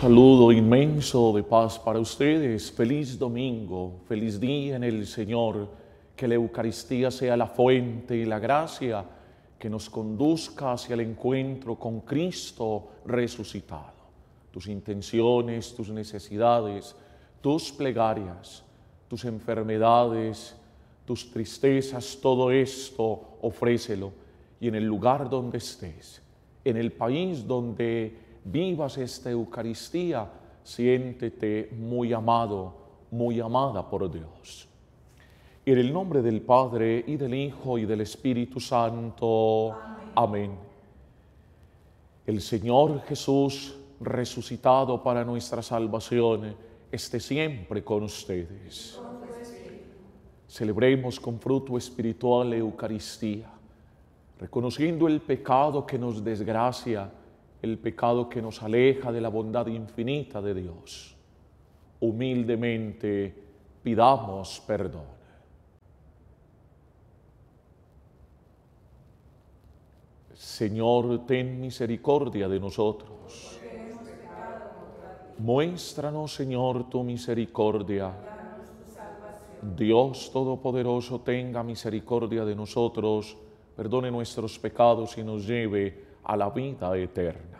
saludo inmenso de paz para ustedes. Feliz domingo, feliz día en el Señor. Que la Eucaristía sea la fuente y la gracia que nos conduzca hacia el encuentro con Cristo resucitado. Tus intenciones, tus necesidades, tus plegarias, tus enfermedades, tus tristezas, todo esto ofrécelo. Y en el lugar donde estés, en el país donde vivas esta Eucaristía, siéntete muy amado, muy amada por Dios. En el nombre del Padre y del Hijo y del Espíritu Santo. Amén. El Señor Jesús, resucitado para nuestra salvación, esté siempre con ustedes. Celebremos con fruto espiritual la Eucaristía, reconociendo el pecado que nos desgracia el pecado que nos aleja de la bondad infinita de Dios. Humildemente pidamos perdón. Señor, ten misericordia de nosotros. Muéstranos, Señor, tu misericordia. Dios Todopoderoso, tenga misericordia de nosotros, perdone nuestros pecados y nos lleve a la vida eterna.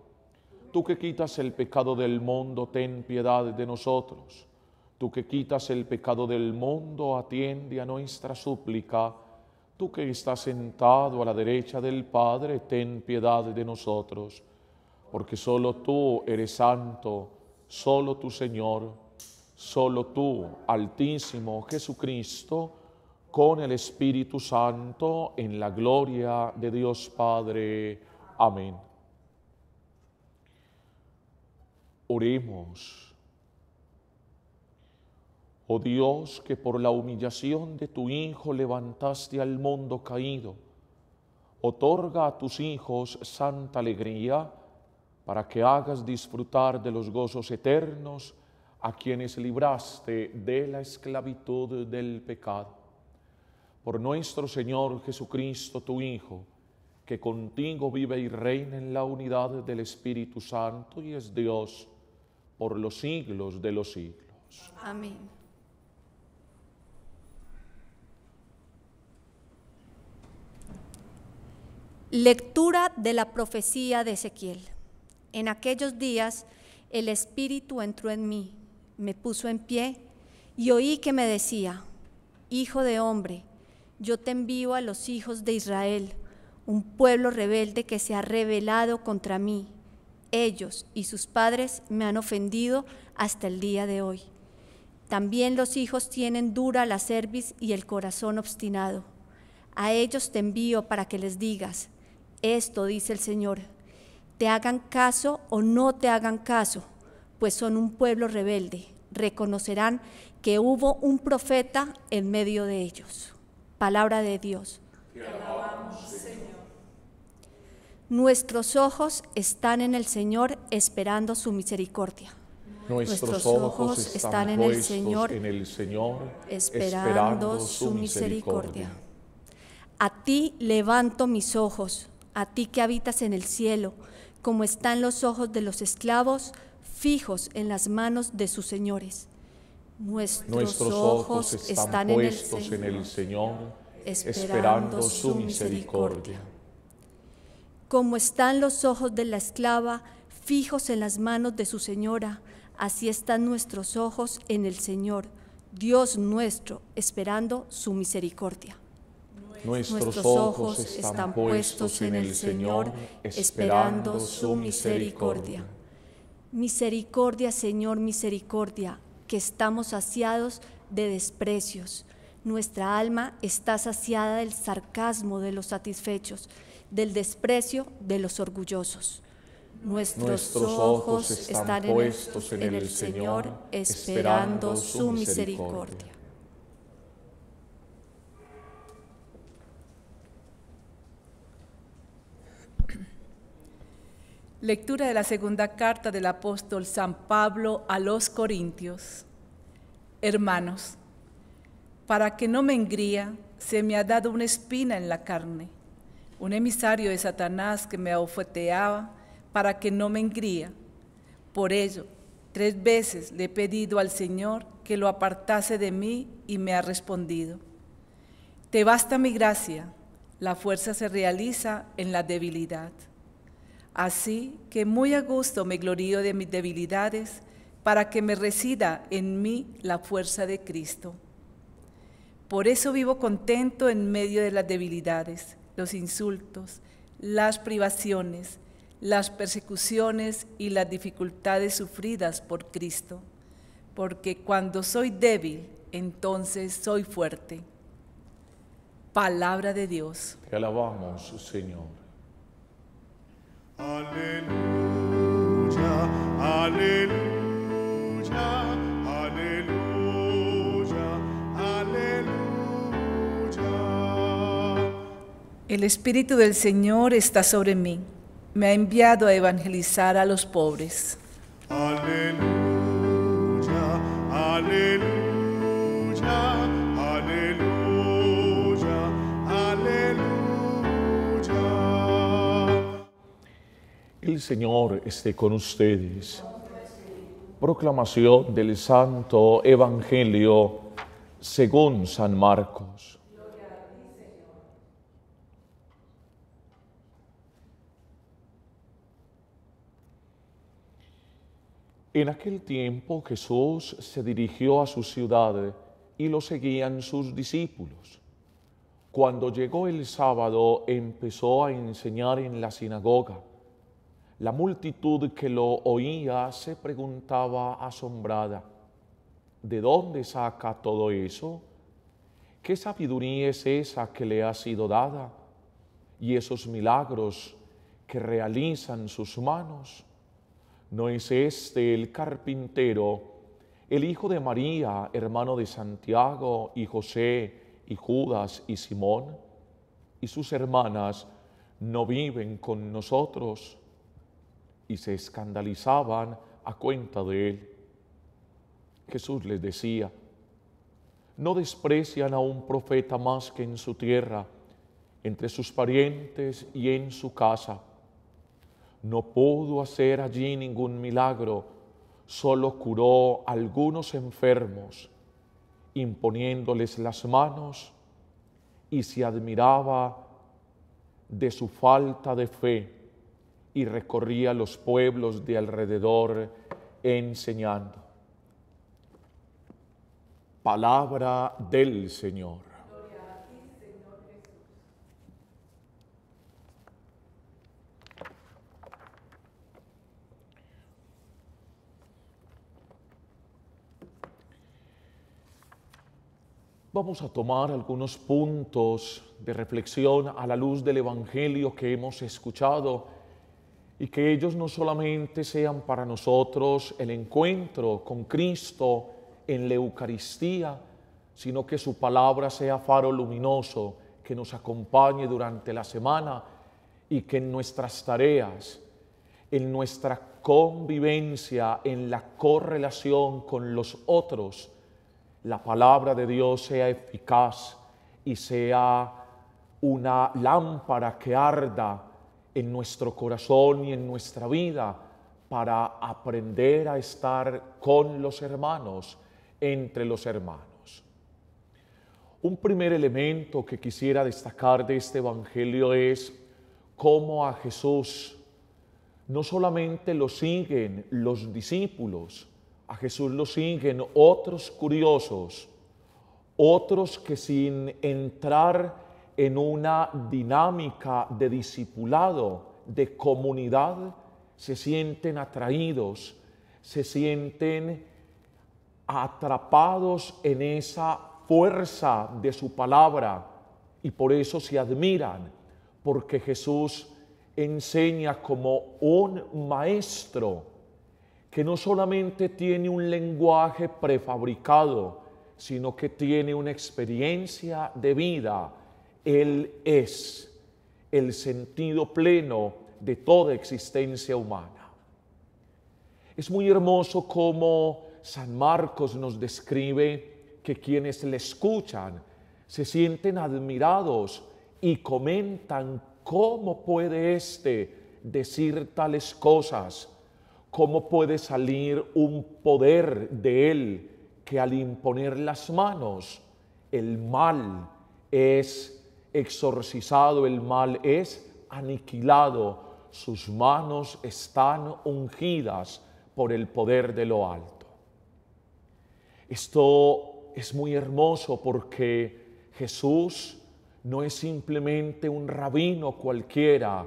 Tú que quitas el pecado del mundo, ten piedad de nosotros. Tú que quitas el pecado del mundo, atiende a nuestra súplica. Tú que estás sentado a la derecha del Padre, ten piedad de nosotros. Porque solo tú eres santo, solo tu Señor, solo tú, Altísimo Jesucristo, con el Espíritu Santo, en la gloria de Dios Padre. Amén. Oremos. Oh Dios, que por la humillación de tu Hijo levantaste al mundo caído, otorga a tus hijos santa alegría para que hagas disfrutar de los gozos eternos a quienes libraste de la esclavitud del pecado. Por nuestro Señor Jesucristo, tu Hijo, que contigo vive y reina en la unidad del Espíritu Santo y es Dios por los siglos de los siglos. Amén. Lectura de la profecía de Ezequiel. En aquellos días el Espíritu entró en mí, me puso en pie y oí que me decía, Hijo de hombre, yo te envío a los hijos de Israel, un pueblo rebelde que se ha rebelado contra mí ellos y sus padres me han ofendido hasta el día de hoy. También los hijos tienen dura la cerviz y el corazón obstinado. A ellos te envío para que les digas, esto dice el Señor, te hagan caso o no te hagan caso, pues son un pueblo rebelde. Reconocerán que hubo un profeta en medio de ellos. Palabra de Dios. Señor. Nuestros ojos están en el Señor esperando su misericordia. Nuestros ojos están en el Señor, esperando su misericordia. A ti levanto mis ojos, a ti que habitas en el cielo, como están los ojos de los esclavos fijos en las manos de sus señores. Nuestros, ojos están, en el Señor, esperando, su misericordia. Como están los ojos de la esclava fijos en las manos de su señora, así están nuestros ojos en el Señor, Dios nuestro, esperando su misericordia. Nuestros, ojos están, están puestos en el Señor, esperando su misericordia. Misericordia, Señor, misericordia, que estamos saciados de desprecios. Nuestra alma está saciada del sarcasmo de los satisfechos del desprecio de los orgullosos. Nuestros, ojos están, puestos en, el Señor, Señor esperando su misericordia. Lectura de la segunda carta del apóstol San Pablo a los Corintios. Hermanos, para que no me engría, se me ha dado una espina en la carne un emisario de Satanás que me abofeteaba para que no me engría. Por ello, tres veces le he pedido al Señor que lo apartase de mí y me ha respondido. Te basta mi gracia, la fuerza se realiza en la debilidad. Así que muy a gusto me glorío de mis debilidades para que me resida en mí la fuerza de Cristo. Por eso vivo contento en medio de las debilidades los insultos, las privaciones, las persecuciones y las dificultades sufridas por Cristo, porque cuando soy débil, entonces soy fuerte. Palabra de Dios. Te alabamos, Señor. Aleluya, aleluya. El Espíritu del Señor está sobre mí. Me ha enviado a evangelizar a los pobres. Aleluya, aleluya, aleluya, aleluya. El Señor esté con ustedes. Proclamación del Santo Evangelio según San Marcos. En aquel tiempo Jesús se dirigió a su ciudad y lo seguían sus discípulos. Cuando llegó el sábado empezó a enseñar en la sinagoga. La multitud que lo oía se preguntaba asombrada, ¿de dónde saca todo eso? ¿Qué sabiduría es esa que le ha sido dada? Y esos milagros que realizan sus manos. ¿No es este el carpintero, el hijo de María, hermano de Santiago y José y Judas y Simón? Y sus hermanas no viven con nosotros. Y se escandalizaban a cuenta de él. Jesús les decía, no desprecian a un profeta más que en su tierra, entre sus parientes y en su casa no pudo hacer allí ningún milagro, solo curó a algunos enfermos, imponiéndoles las manos y se admiraba de su falta de fe y recorría los pueblos de alrededor enseñando. Palabra del Señor. Vamos a tomar algunos puntos de reflexión a la luz del Evangelio que hemos escuchado y que ellos no solamente sean para nosotros el encuentro con Cristo en la Eucaristía, sino que su palabra sea faro luminoso que nos acompañe durante la semana y que en nuestras tareas, en nuestra convivencia, en la correlación con los otros, la palabra de Dios sea eficaz y sea una lámpara que arda en nuestro corazón y en nuestra vida para aprender a estar con los hermanos, entre los hermanos. Un primer elemento que quisiera destacar de este Evangelio es cómo a Jesús no solamente lo siguen los discípulos, a Jesús lo siguen otros curiosos, otros que sin entrar en una dinámica de discipulado, de comunidad, se sienten atraídos, se sienten atrapados en esa fuerza de su palabra y por eso se admiran, porque Jesús enseña como un maestro que no solamente tiene un lenguaje prefabricado, sino que tiene una experiencia de vida. Él es el sentido pleno de toda existencia humana. Es muy hermoso cómo San Marcos nos describe que quienes le escuchan se sienten admirados y comentan cómo puede éste decir tales cosas ¿Cómo puede salir un poder de él que al imponer las manos el mal es exorcizado, el mal es aniquilado? Sus manos están ungidas por el poder de lo alto. Esto es muy hermoso porque Jesús no es simplemente un rabino cualquiera,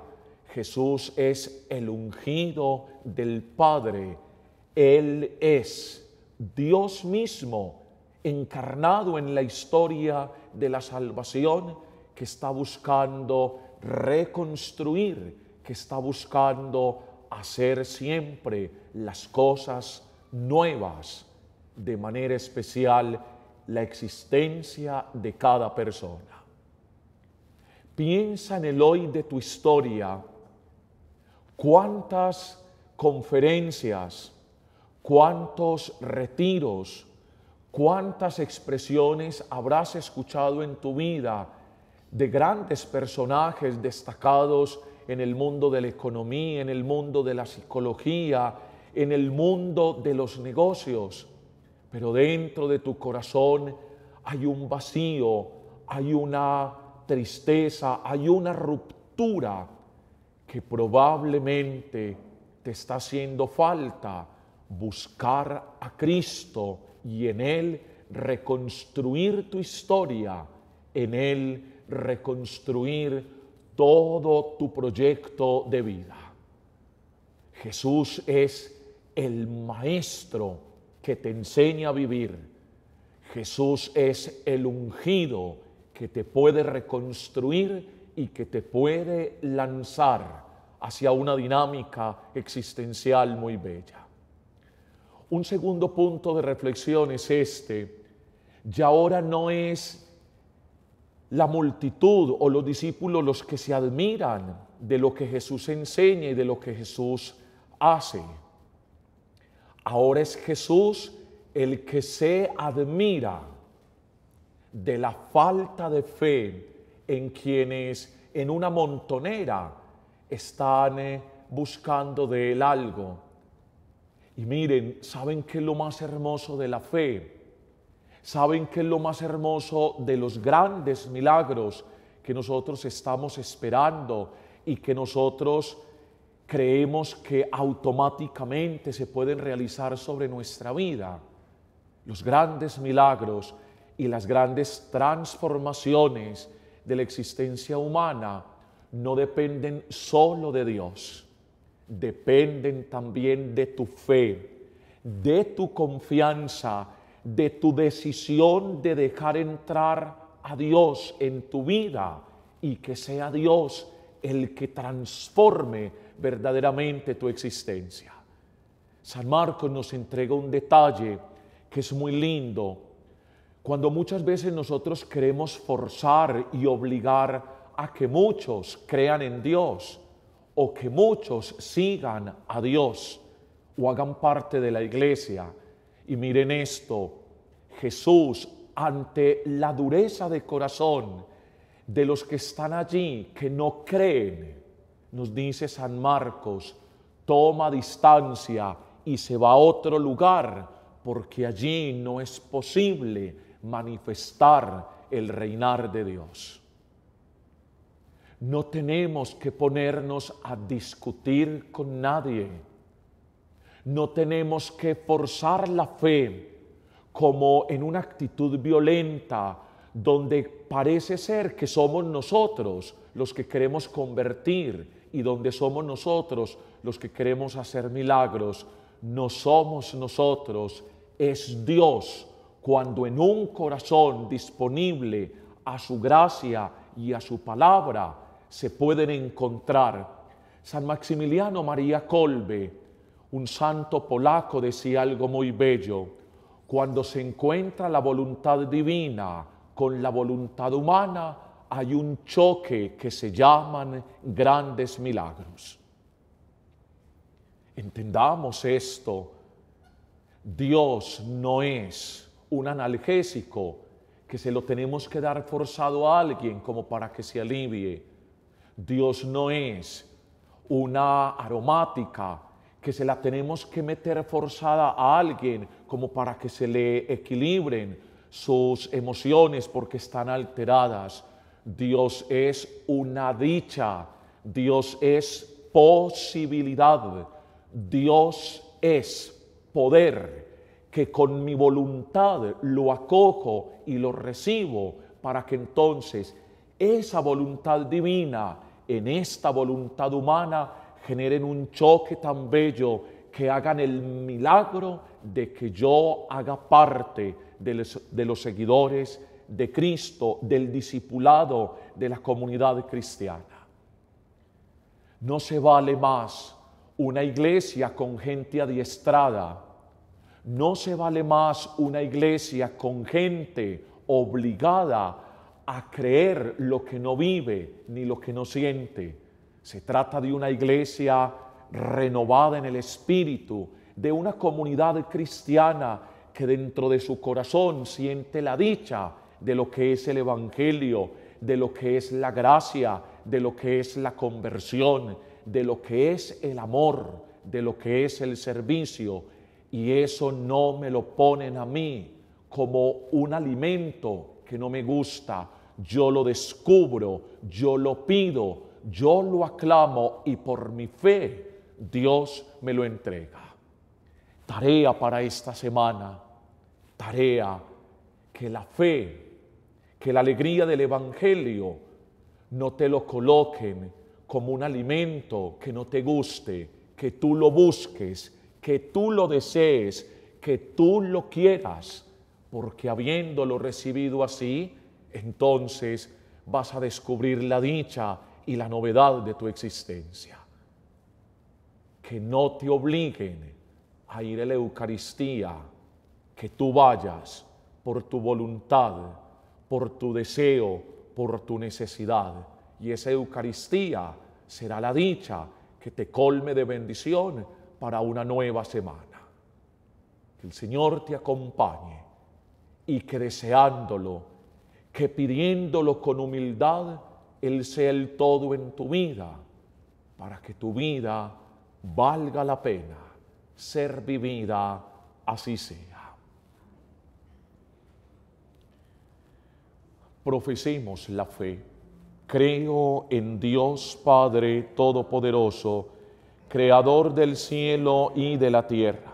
Jesús es el ungido del Padre. Él es Dios mismo encarnado en la historia de la salvación que está buscando reconstruir, que está buscando hacer siempre las cosas nuevas, de manera especial la existencia de cada persona. Piensa en el hoy de tu historia cuántas conferencias, cuántos retiros, cuántas expresiones habrás escuchado en tu vida de grandes personajes destacados en el mundo de la economía, en el mundo de la psicología, en el mundo de los negocios. Pero dentro de tu corazón hay un vacío, hay una tristeza, hay una ruptura que probablemente te está haciendo falta buscar a Cristo y en Él reconstruir tu historia, en Él reconstruir todo tu proyecto de vida. Jesús es el maestro que te enseña a vivir. Jesús es el ungido que te puede reconstruir y que te puede lanzar hacia una dinámica existencial muy bella. Un segundo punto de reflexión es este, Ya ahora no es la multitud o los discípulos los que se admiran de lo que Jesús enseña y de lo que Jesús hace. Ahora es Jesús el que se admira de la falta de fe en quienes en una montonera están eh, buscando de Él algo. Y miren, ¿saben qué es lo más hermoso de la fe? ¿Saben qué es lo más hermoso de los grandes milagros que nosotros estamos esperando y que nosotros creemos que automáticamente se pueden realizar sobre nuestra vida? Los grandes milagros y las grandes transformaciones de la existencia humana no dependen solo de Dios, dependen también de tu fe, de tu confianza, de tu decisión de dejar entrar a Dios en tu vida y que sea Dios el que transforme verdaderamente tu existencia. San Marcos nos entrega un detalle que es muy lindo. Cuando muchas veces nosotros queremos forzar y obligar a que muchos crean en Dios o que muchos sigan a Dios o hagan parte de la iglesia. Y miren esto, Jesús ante la dureza de corazón de los que están allí, que no creen, nos dice San Marcos, toma distancia y se va a otro lugar, porque allí no es posible manifestar el reinar de Dios. No tenemos que ponernos a discutir con nadie. No tenemos que forzar la fe como en una actitud violenta donde parece ser que somos nosotros los que queremos convertir y donde somos nosotros los que queremos hacer milagros. No somos nosotros, es Dios cuando en un corazón disponible a su gracia y a su palabra, se pueden encontrar. San Maximiliano María Kolbe, un santo polaco, decía algo muy bello. Cuando se encuentra la voluntad divina con la voluntad humana, hay un choque que se llaman grandes milagros. Entendamos esto. Dios no es un analgésico que se lo tenemos que dar forzado a alguien como para que se alivie. Dios no es una aromática que se la tenemos que meter forzada a alguien como para que se le equilibren sus emociones porque están alteradas. Dios es una dicha, Dios es posibilidad, Dios es poder que con mi voluntad lo acojo y lo recibo para que entonces esa voluntad divina en esta voluntad humana generen un choque tan bello que hagan el milagro de que yo haga parte de los, seguidores de Cristo, del discipulado, de la comunidad cristiana. No se vale más una iglesia con gente adiestrada, no se vale más una iglesia con gente obligada a creer lo que no vive ni lo que no siente. Se trata de una iglesia renovada en el espíritu, de una comunidad cristiana que dentro de su corazón siente la dicha de lo que es el Evangelio, de lo que es la gracia, de lo que es la conversión, de lo que es el amor, de lo que es el servicio. Y eso no me lo ponen a mí como un alimento que no me gusta, yo lo descubro, yo lo pido, yo lo aclamo y por mi fe Dios me lo entrega. Tarea para esta semana, tarea que la fe, que la alegría del Evangelio no te lo coloquen como un alimento que no te guste, que tú lo busques, que tú lo desees, que tú lo quieras, porque habiéndolo recibido así, entonces vas a descubrir la dicha y la novedad de tu existencia. Que no te obliguen a ir a la Eucaristía, que tú vayas por tu voluntad, por tu deseo, por tu necesidad. Y esa Eucaristía será la dicha que te colme de bendición para una nueva semana. Que el Señor te acompañe y deseándolo, que pidiéndolo con humildad, Él sea el todo en tu vida, para que tu vida valga la pena ser vivida así sea. Profecimos la fe. Creo en Dios Padre Todopoderoso, Creador del cielo y de la tierra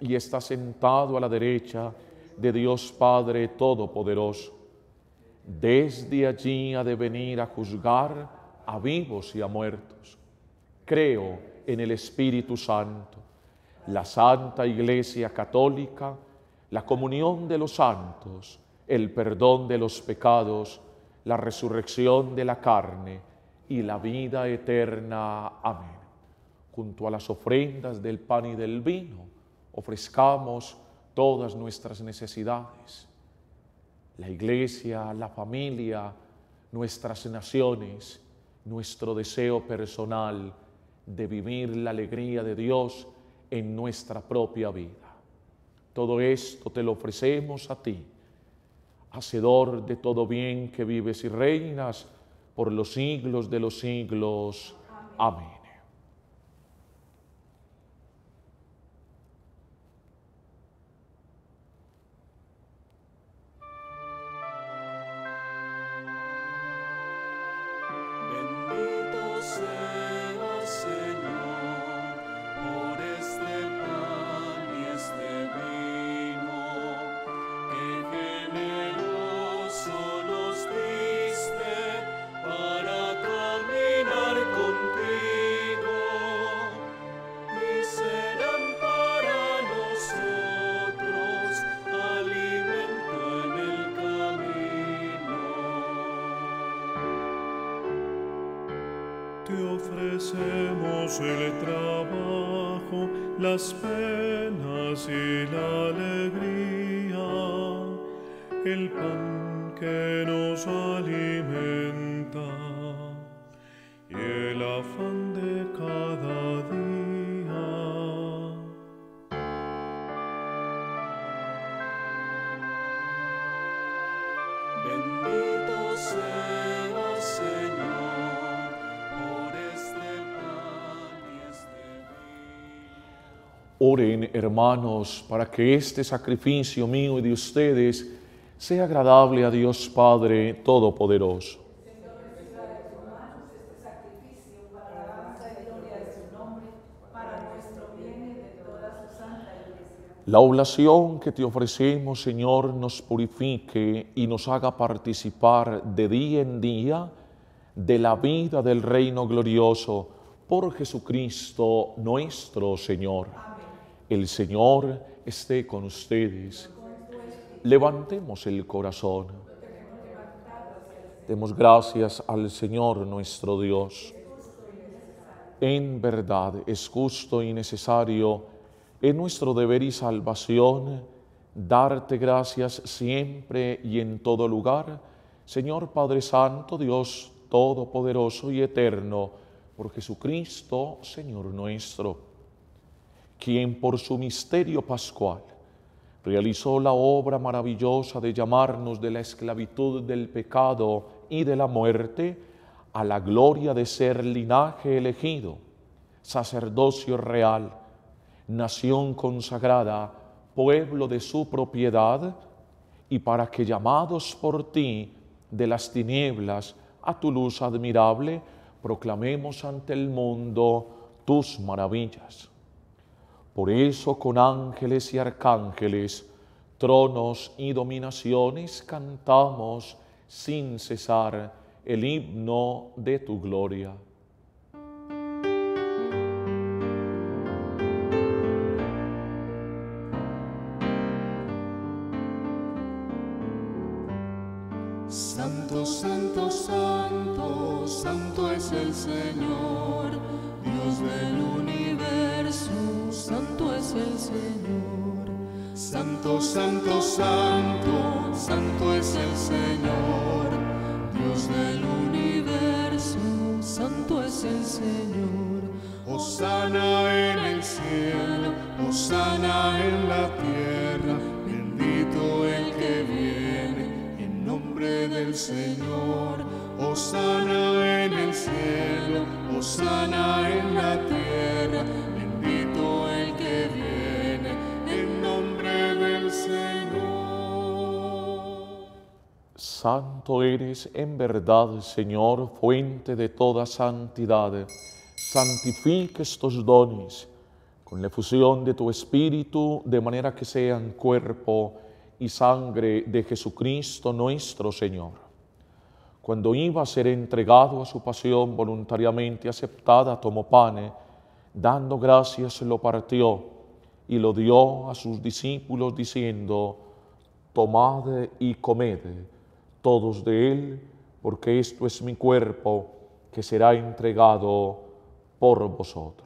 y está sentado a la derecha de Dios Padre Todopoderoso. Desde allí ha de venir a juzgar a vivos y a muertos. Creo en el Espíritu Santo, la Santa Iglesia Católica, la comunión de los santos, el perdón de los pecados, la resurrección de la carne y la vida eterna. Amén. Junto a las ofrendas del pan y del vino, ofrezcamos todas nuestras necesidades. La iglesia, la familia, nuestras naciones, nuestro deseo personal de vivir la alegría de Dios en nuestra propia vida. Todo esto te lo ofrecemos a ti, hacedor de todo bien que vives y reinas por los siglos de los siglos. Amén. Te ofrecemos el trabajo, las penas y la alegría, el pan que nos alimenta y el afán Oren, hermanos, para que este sacrificio mío y de ustedes sea agradable a Dios Padre Todopoderoso. La oblación que te ofrecemos, Señor, nos purifique y nos haga participar de día en día de la vida del reino glorioso por Jesucristo nuestro Señor. El Señor esté con ustedes. Levantemos el corazón. Demos gracias al Señor nuestro Dios. En verdad es justo y necesario, en nuestro deber y salvación, darte gracias siempre y en todo lugar, Señor Padre Santo, Dios Todopoderoso y Eterno, por Jesucristo, Señor nuestro quien por su misterio pascual realizó la obra maravillosa de llamarnos de la esclavitud del pecado y de la muerte a la gloria de ser linaje elegido, sacerdocio real, nación consagrada, pueblo de su propiedad, y para que llamados por ti de las tinieblas a tu luz admirable, proclamemos ante el mundo tus maravillas. Por eso con ángeles y arcángeles, tronos y dominaciones cantamos sin cesar el himno de tu gloria. Santo, santo, santo, santo es el Señor, Dios del universo, santo es el Señor. Osana en el cielo, osana en la tierra, bendito el que viene, en nombre del Señor. Osana en el cielo, osana en la tierra. Santo eres en verdad, Señor, fuente de toda santidad. santifique estos dones con la fusión de tu Espíritu, de manera que sean cuerpo y sangre de Jesucristo nuestro Señor. Cuando iba a ser entregado a su pasión voluntariamente aceptada, tomó pan, dando gracias lo partió y lo dio a sus discípulos diciendo, tomad y comed todos de él, porque esto es mi cuerpo que será entregado por vosotros.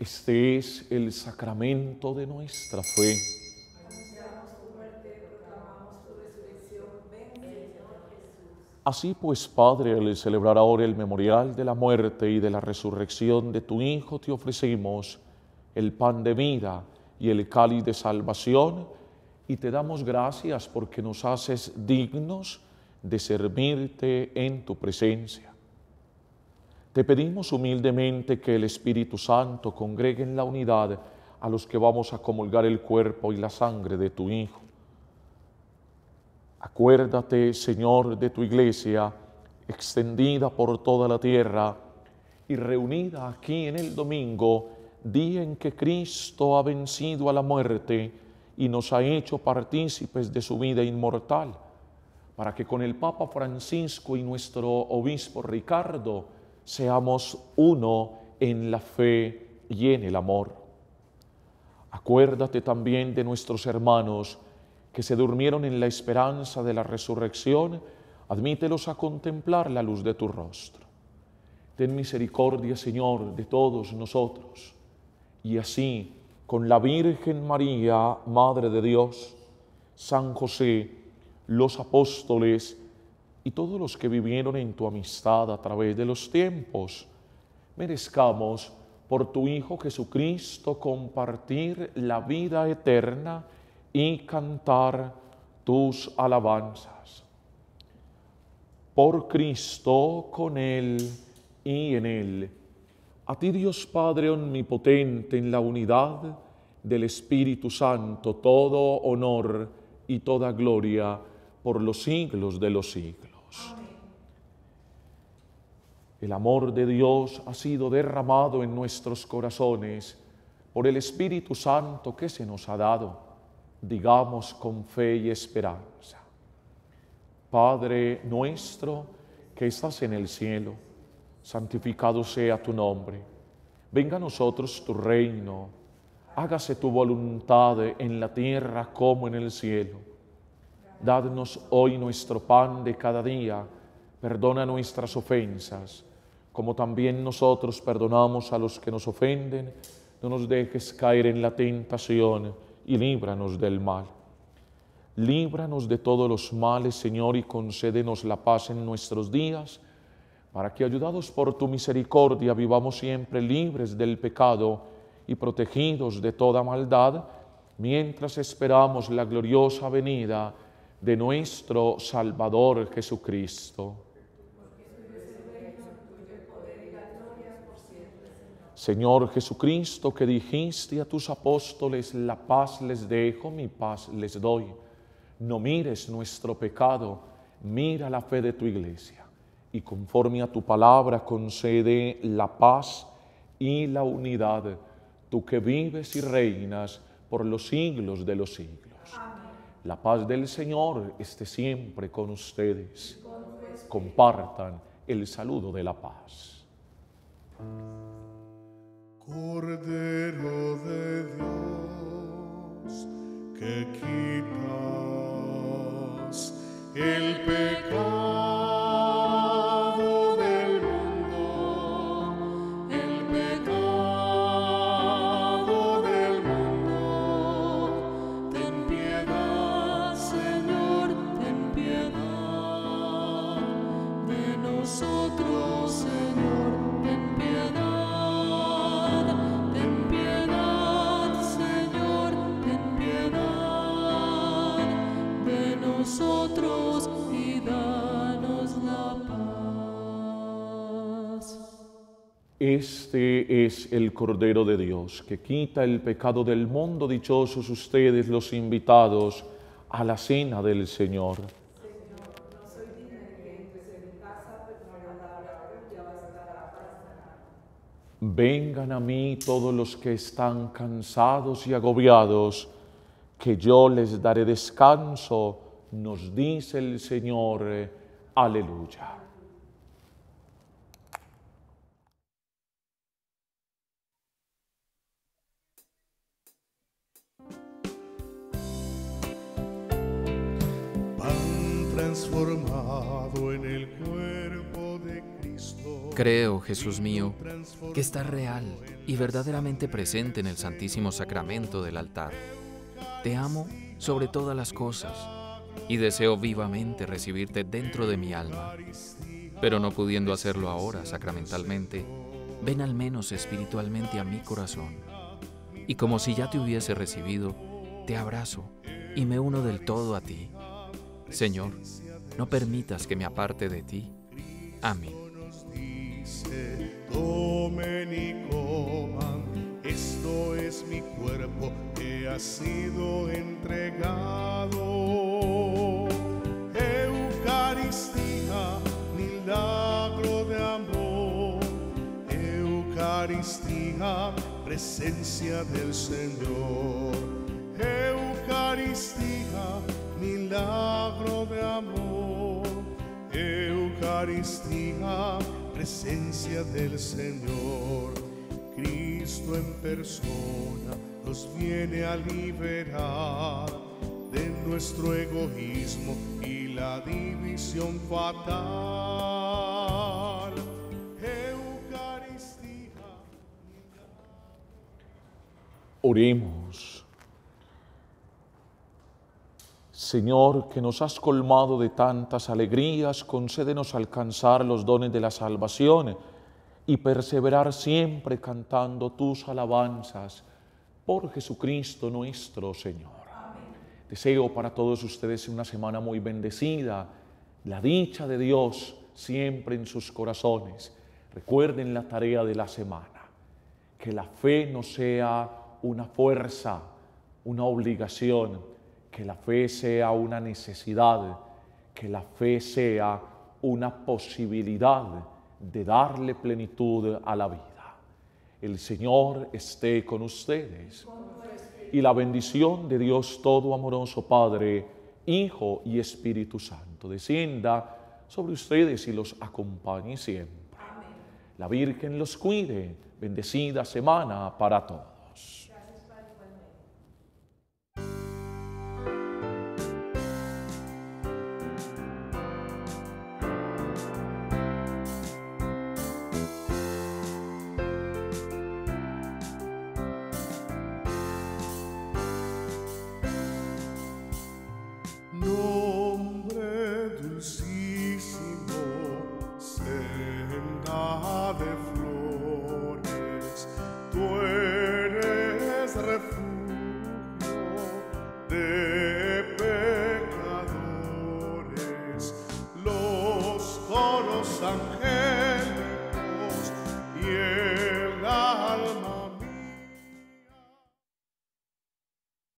Este es el sacramento de nuestra fe. Así pues, Padre, al celebrar ahora el memorial de la muerte y de la resurrección de tu Hijo, te ofrecemos el pan de vida y el cáliz de salvación y te damos gracias porque nos haces dignos de servirte en tu presencia. Te pedimos humildemente que el Espíritu Santo congregue en la unidad a los que vamos a comulgar el cuerpo y la sangre de tu Hijo. Acuérdate, Señor, de tu iglesia, extendida por toda la tierra y reunida aquí en el domingo, día en que Cristo ha vencido a la muerte y nos ha hecho partícipes de su vida inmortal, para que con el Papa Francisco y nuestro obispo Ricardo, seamos uno en la fe y en el amor. Acuérdate también de nuestros hermanos que se durmieron en la esperanza de la resurrección, admítelos a contemplar la luz de tu rostro. Ten misericordia, Señor, de todos nosotros. Y así, con la Virgen María, Madre de Dios, San José, los apóstoles, y todos los que vivieron en tu amistad a través de los tiempos, merezcamos por tu Hijo Jesucristo compartir la vida eterna y cantar tus alabanzas. Por Cristo, con Él y en Él. A ti Dios Padre Omnipotente, en la unidad del Espíritu Santo, todo honor y toda gloria por los siglos de los siglos. El amor de Dios ha sido derramado en nuestros corazones por el Espíritu Santo que se nos ha dado, digamos con fe y esperanza. Padre nuestro que estás en el cielo, santificado sea tu nombre. Venga a nosotros tu reino. Hágase tu voluntad en la tierra como en el cielo. Dadnos hoy nuestro pan de cada día, perdona nuestras ofensas, como también nosotros perdonamos a los que nos ofenden, no nos dejes caer en la tentación y líbranos del mal. Líbranos de todos los males, Señor, y concédenos la paz en nuestros días, para que, ayudados por tu misericordia, vivamos siempre libres del pecado y protegidos de toda maldad, mientras esperamos la gloriosa venida de nuestro Salvador Jesucristo. Señor Jesucristo, que dijiste a tus apóstoles, la paz les dejo, mi paz les doy. No mires nuestro pecado, mira la fe de tu iglesia y conforme a tu palabra concede la paz y la unidad, tú que vives y reinas por los siglos de los siglos. La paz del Señor esté siempre con ustedes. Compartan el saludo de la paz. Cordero de Dios, que quitas el pecado. Este es el Cordero de Dios que quita el pecado del mundo. Dichosos ustedes los invitados a la cena del Señor. Vengan a mí todos los que están cansados y agobiados, que yo les daré descanso, nos dice el Señor. Aleluya. transformado en el cuerpo de Cristo. Creo, Jesús mío, que estás real y verdaderamente presente en el Santísimo Sacramento del altar. Te amo sobre todas las cosas y deseo vivamente recibirte dentro de mi alma. Pero no pudiendo hacerlo ahora sacramentalmente, ven al menos espiritualmente a mi corazón. Y como si ya te hubiese recibido, te abrazo y me uno del todo a ti. Señor, no permitas que me aparte de ti. Amén. Esto es mi cuerpo que ha sido entregado. Eucaristía, milagro de amor. Eucaristía, presencia del Señor. Eucaristía, milagro de amor, Eucaristía, presencia del Señor, Cristo en persona nos viene a liberar de nuestro egoísmo y la división fatal. Eucaristía. Oremos. Señor, que nos has colmado de tantas alegrías, concédenos alcanzar los dones de la salvación y perseverar siempre cantando tus alabanzas por Jesucristo nuestro Señor. Deseo para todos ustedes una semana muy bendecida, la dicha de Dios siempre en sus corazones. Recuerden la tarea de la semana, que la fe no sea una fuerza, una obligación, que la fe sea una necesidad, que la fe sea una posibilidad de darle plenitud a la vida. El Señor esté con ustedes. Y la bendición de Dios todo amoroso, Padre, Hijo y Espíritu Santo, descienda sobre ustedes y los acompañe siempre. La Virgen los cuide. Bendecida semana para todos.